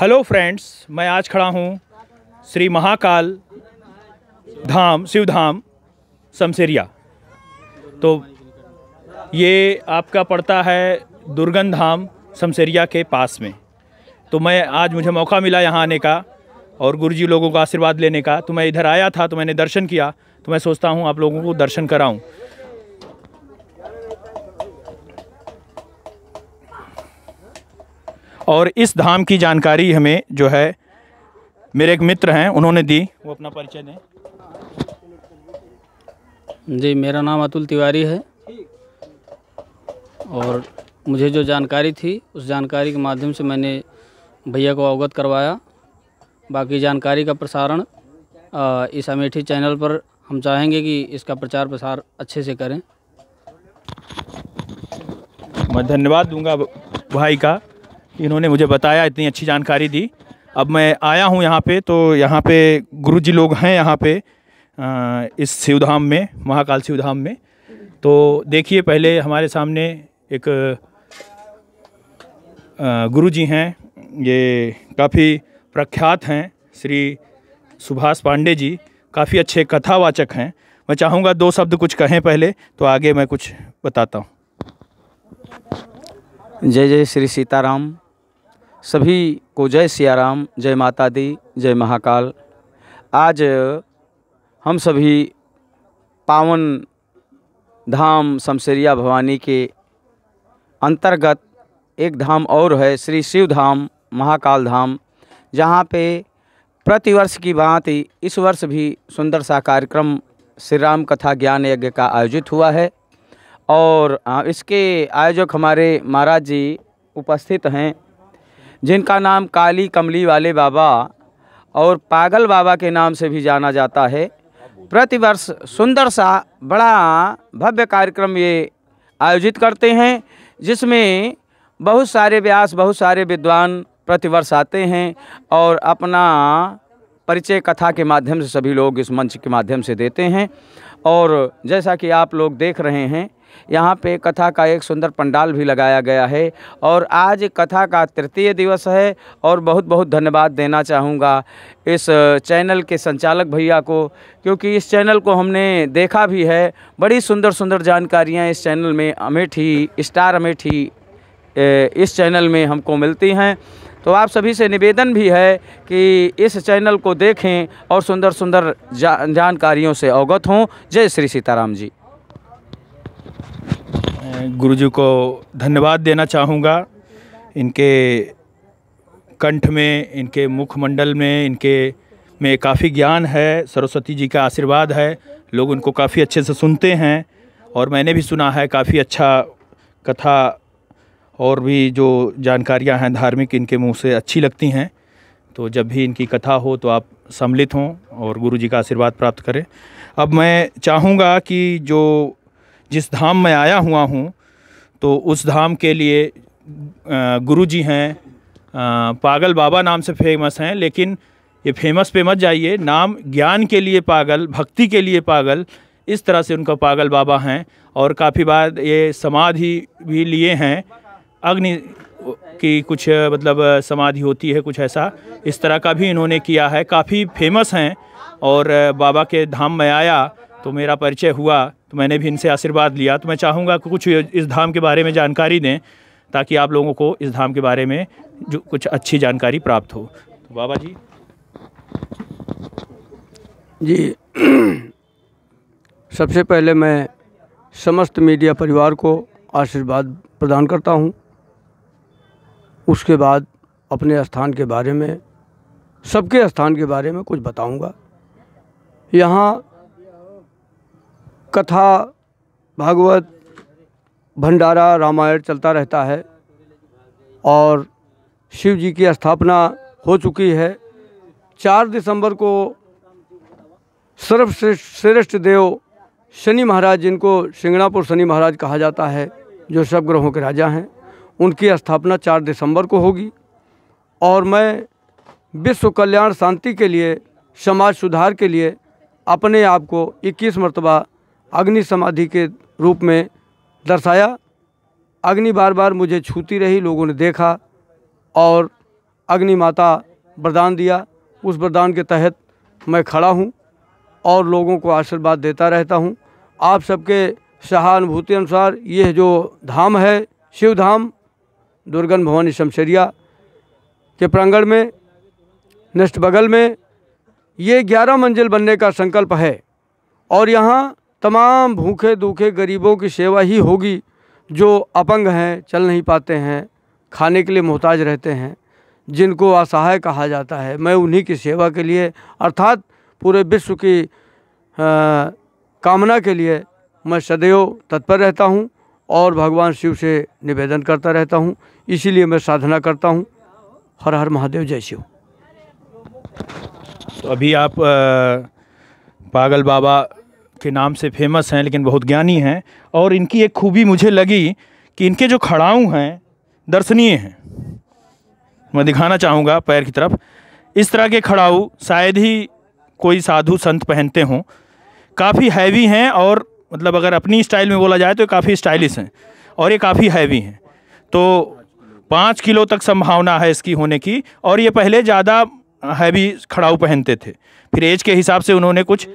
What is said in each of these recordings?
hello friends मैं आज खड़ा हूँ श्री महाकाल धाम शिव धाम तो ये आपका पड़ता है दुर्गन धाम समसेरिया के पास में तो मैं आज मुझे मौका मिला यहाँ आने का और गुरु जी लोगों का आशीर्वाद लेने का तो मैं इधर आया था तो मैंने दर्शन किया तो मैं सोचता हूँ आप लोगों को दर्शन कराऊँ और इस धाम की जानकारी हमें जो है मेरे एक मित्र हैं उन्होंने दी वो अपना परिचय दें जी मेरा नाम अतुल तिवारी है और मुझे जो जानकारी थी उस जानकारी के माध्यम से मैंने भैया को अवगत करवाया बाकी जानकारी का प्रसारण इस अमेठी चैनल पर हम चाहेंगे कि इसका प्रचार प्रसार अच्छे से करें मैं धन्यवाद दूंगा भाई का इन्होंने मुझे बताया इतनी अच्छी जानकारी दी अब मैं आया हूँ यहाँ पे तो यहाँ पे गुरु जी लोग हैं यहाँ पे इस शिवधाम में महाकाल शिवधाम में तो देखिए पहले हमारे सामने एक गुरु जी हैं ये काफ़ी प्रख्यात हैं श्री सुभाष पांडे जी काफ़ी अच्छे कथावाचक हैं मैं चाहूँगा दो शब्द कुछ कहें पहले तो आगे मैं कुछ बताता हूँ जय जय श्री सीताराम सभी को जय सिया राम जय माता दी जय महाकाल आज हम सभी पावन धाम शमशेरिया भवानी के अंतर्गत एक धाम और है श्री शिव धाम महाकाल धाम जहाँ पे प्रतिवर्ष की भांति इस वर्ष भी सुंदर सा कार्यक्रम श्री राम कथा ज्ञान यज्ञ का आयोजित हुआ है और इसके आयोजक हमारे महाराज जी उपस्थित हैं जिनका नाम काली कमली वाले बाबा और पागल बाबा के नाम से भी जाना जाता है प्रतिवर्ष सुंदर सा बड़ा भव्य कार्यक्रम ये आयोजित करते हैं जिसमें बहुत सारे व्यास बहुत सारे विद्वान प्रतिवर्ष आते हैं और अपना परिचय कथा के माध्यम से सभी लोग इस मंच के माध्यम से देते हैं और जैसा कि आप लोग देख रहे हैं यहाँ पे कथा का एक सुंदर पंडाल भी लगाया गया है और आज कथा का तृतीय दिवस है और बहुत बहुत धन्यवाद देना चाहूँगा इस चैनल के संचालक भैया को क्योंकि इस चैनल को हमने देखा भी है बड़ी सुंदर सुंदर जानकारियाँ इस चैनल में अमेठी स्टार अमेठी इस चैनल में हमको मिलती हैं तो आप सभी से निवेदन भी है कि इस चैनल को देखें और सुंदर सुंदर जा, जानकारियों से अवगत हों जय श्री सीताराम जी गुरु गुरुजी को धन्यवाद देना चाहूँगा इनके कंठ में इनके मुखमंडल में इनके में काफ़ी ज्ञान है सरस्वती जी का आशीर्वाद है लोग उनको काफ़ी अच्छे से सुनते हैं और मैंने भी सुना है काफ़ी अच्छा कथा और भी जो जानकारियां हैं धार्मिक इनके मुंह से अच्छी लगती हैं तो जब भी इनकी कथा हो तो आप सम्मिलित हों और गुरु जी का आशीर्वाद प्राप्त करें अब मैं चाहूँगा कि जो जिस धाम में आया हुआ हूँ तो उस धाम के लिए गुरु जी हैं पागल बाबा नाम से फेमस हैं लेकिन ये फेमस पे मत जाइए नाम ज्ञान के लिए पागल भक्ति के लिए पागल इस तरह से उनका पागल बाबा हैं और काफ़ी बार ये समाधि भी लिए हैं अग्नि की कुछ मतलब समाधि होती है कुछ ऐसा इस तरह का भी इन्होंने किया है काफ़ी फेमस हैं और बाबा के धाम में आया तो मेरा परिचय हुआ तो मैंने भी इनसे आशीर्वाद लिया तो मैं चाहूँगा कि कुछ इस धाम के बारे में जानकारी दें ताकि आप लोगों को इस धाम के बारे में जो कुछ अच्छी जानकारी प्राप्त हो तो बाबा जी जी सबसे पहले मैं समस्त मीडिया परिवार को आशीर्वाद प्रदान करता हूँ उसके बाद अपने स्थान के बारे में सबके स्थान के बारे में कुछ बताऊँगा यहाँ कथा भागवत भंडारा रामायण चलता रहता है और शिव जी की स्थापना हो चुकी है चार दिसंबर को सर्वश्रेष्ठ श्रेष्ठ देव शनि महाराज जिनको सिंगणापुर शनि महाराज कहा जाता है जो सब ग्रहों के राजा हैं उनकी स्थापना चार दिसंबर को होगी और मैं विश्व कल्याण शांति के लिए समाज सुधार के लिए अपने आप को इक्कीस मरतबा अग्नि समाधि के रूप में दर्शाया अग्नि बार बार मुझे छूती रही लोगों ने देखा और अग्नि माता वरदान दिया उस वरदान के तहत मैं खड़ा हूँ और लोगों को आशीर्वाद देता रहता हूँ आप सबके सहानुभूति अनुसार यह जो धाम है शिव धाम दुर्गन भवानी शमशेरिया के प्रांगण में नष्ट बगल में ये ग्यारह मंजिल बनने का संकल्प है और यहाँ तमाम भूखे दूखे गरीबों की सेवा ही होगी जो अपंग हैं चल नहीं पाते हैं खाने के लिए मोहताज रहते हैं जिनको असहाय कहा जाता है मैं उन्हीं की सेवा के लिए अर्थात पूरे विश्व की आ, कामना के लिए मैं सदैव तत्पर रहता हूँ और भगवान शिव से निवेदन करता रहता हूँ इसीलिए मैं साधना करता हूँ हर हर महादेव जय शिव तो अभी आप आ, पागल बाबा के नाम से फेमस हैं लेकिन बहुत ज्ञानी हैं और इनकी एक खूबी मुझे लगी कि इनके जो खड़ाऊ हैं दर्शनीय हैं मैं दिखाना चाहूँगा पैर की तरफ इस तरह के खड़ाऊ शायद ही कोई साधु संत पहनते हों काफ़ी हैवी हैं और मतलब अगर अपनी स्टाइल में बोला जाए तो काफ़ी स्टाइलिश हैं और ये काफ़ी हैवी हैं तो पाँच किलो तक संभावना है इसकी होने की और ये पहले ज़्यादा हैवी खड़ाऊ पहनते थे फिर एज के हिसाब से उन्होंने कुछ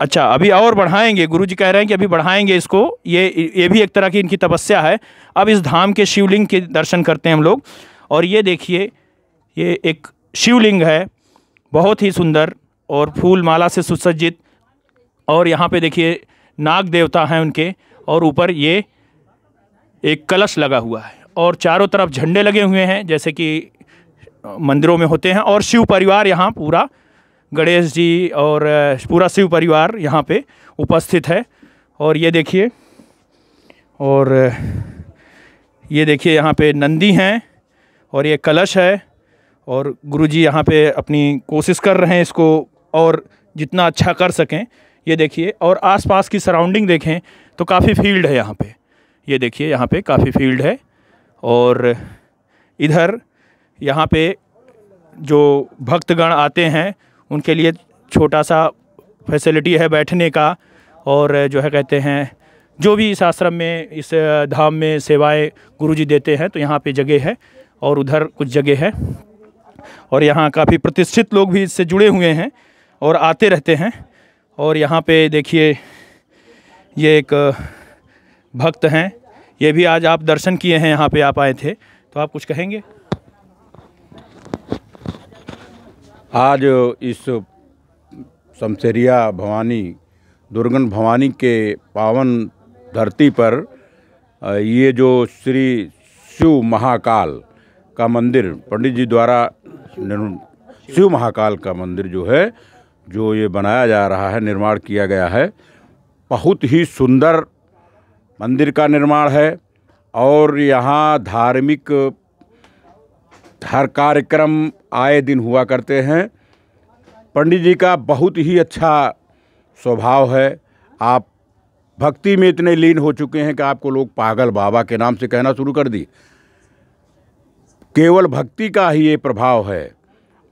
अच्छा अभी और बढ़ाएंगे गुरु जी कह रहे हैं कि अभी बढ़ाएंगे इसको ये ये भी एक तरह की इनकी तपस्या है अब इस धाम के शिवलिंग के दर्शन करते हैं हम लोग और ये देखिए ये एक शिवलिंग है बहुत ही सुंदर और फूल माला से सुसज्जित और यहाँ पे देखिए नाग देवता हैं उनके और ऊपर ये एक कलश लगा हुआ है और चारों तरफ झंडे लगे हुए हैं जैसे कि मंदिरों में होते हैं और शिव परिवार यहाँ पूरा गणेश जी और पूरा शिव परिवार यहाँ पे उपस्थित है और ये देखिए और ये देखिए यहाँ पे नंदी हैं और ये कलश है और गुरुजी यहाँ पे अपनी कोशिश कर रहे हैं इसको और जितना अच्छा कर सकें ये देखिए और आसपास की सराउंडिंग देखें तो काफ़ी फील्ड है यहाँ पे ये देखिए यहाँ पे काफ़ी फील्ड है और इधर यहाँ पे जो भक्तगण आते हैं उनके लिए छोटा सा फैसिलिटी है बैठने का और जो है कहते हैं जो भी इस आश्रम में इस धाम में सेवाएं गुरुजी देते हैं तो यहाँ पे जगह है और उधर कुछ जगह है और यहाँ काफ़ी प्रतिष्ठित लोग भी इससे जुड़े हुए हैं और आते रहते हैं और यहाँ पे देखिए ये एक भक्त हैं ये भी आज आप दर्शन किए हैं यहाँ पे आप आए थे तो आप कुछ कहेंगे आज इस शमशेरिया भवानी दुर्गन भवानी के पावन धरती पर ये जो श्री शिव महाकाल का मंदिर पंडित जी द्वारा शिव महाकाल का मंदिर जो है जो ये बनाया जा रहा है निर्माण किया गया है बहुत ही सुंदर मंदिर का निर्माण है और यहाँ धार्मिक हर कार्यक्रम आए दिन हुआ करते हैं पंडित जी का बहुत ही अच्छा स्वभाव है आप भक्ति में इतने लीन हो चुके हैं कि आपको लोग पागल बाबा के नाम से कहना शुरू कर दिए केवल भक्ति का ही ये प्रभाव है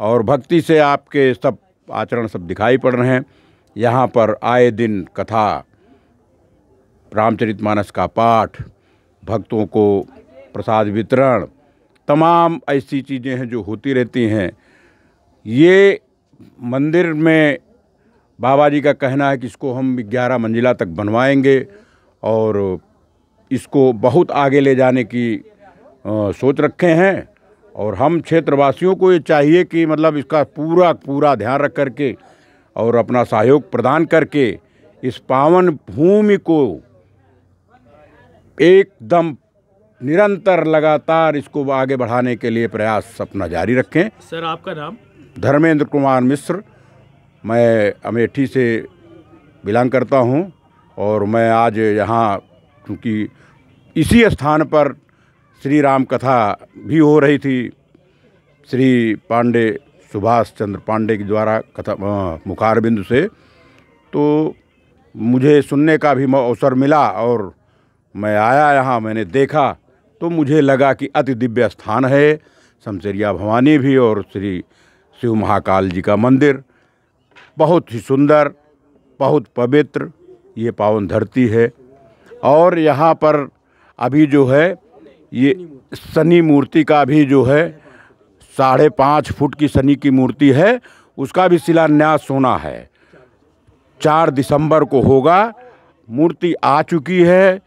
और भक्ति से आपके सब आचरण सब दिखाई पड़ रहे हैं यहाँ पर आए दिन कथा रामचरितमानस का पाठ भक्तों को प्रसाद वितरण तमाम ऐसी चीज़ें हैं जो होती रहती हैं ये मंदिर में बाबा जी का कहना है कि इसको हम ग्यारह मंजिला तक बनवाएंगे और इसको बहुत आगे ले जाने की आ, सोच रखे हैं और हम क्षेत्रवासियों को ये चाहिए कि मतलब इसका पूरा पूरा ध्यान रख करके और अपना सहयोग प्रदान करके इस पावन भूमि को एकदम निरंतर लगातार इसको आगे बढ़ाने के लिए प्रयास अपना जारी रखें सर आपका नाम धर्मेंद्र कुमार मिश्र मैं अमेठी से बिलोंग करता हूं और मैं आज यहाँ क्योंकि इसी स्थान पर श्री राम कथा भी हो रही थी श्री पांडे सुभाष चंद्र पांडे के द्वारा कथा मुखार बिंदु से तो मुझे सुनने का भी अवसर मिला और मैं आया यहाँ मैंने देखा तो मुझे लगा कि अति दिव्य स्थान है शमशेरिया भवानी भी और श्री शिव महाकाल जी का मंदिर बहुत ही सुंदर बहुत पवित्र ये पावन धरती है और यहाँ पर अभी जो है ये शनि मूर्ति का भी जो है साढ़े पाँच फुट की शनि की मूर्ति है उसका भी शिलान्यास होना है चार दिसंबर को होगा मूर्ति आ चुकी है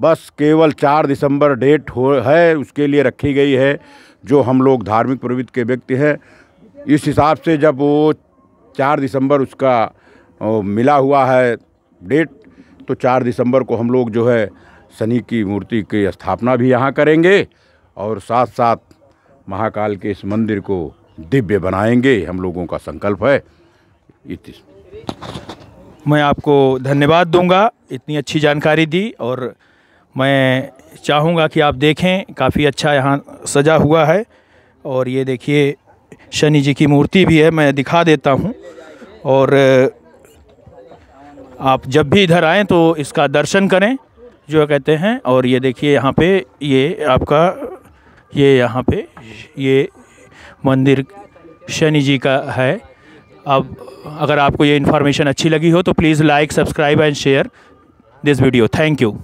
बस केवल चार दिसंबर डेट हो है उसके लिए रखी गई है जो हम लोग धार्मिक प्रवृत्ति के व्यक्ति हैं इस हिसाब से जब वो चार दिसंबर उसका मिला हुआ है डेट तो चार दिसंबर को हम लोग जो है शनि की मूर्ति की स्थापना भी यहाँ करेंगे और साथ साथ महाकाल के इस मंदिर को दिव्य बनाएंगे हम लोगों का संकल्प है इतिस मैं आपको धन्यवाद दूंगा इतनी अच्छी जानकारी दी और मैं चाहूँगा कि आप देखें काफ़ी अच्छा यहाँ सजा हुआ है और ये देखिए शनि जी की मूर्ति भी है मैं दिखा देता हूँ और आप जब भी इधर आएँ तो इसका दर्शन करें जो कहते हैं और ये देखिए यहाँ पे ये आपका ये यहाँ पे ये मंदिर शनि जी का है अब अगर आपको ये इन्फॉर्मेशन अच्छी लगी हो तो please like subscribe and share this video thank you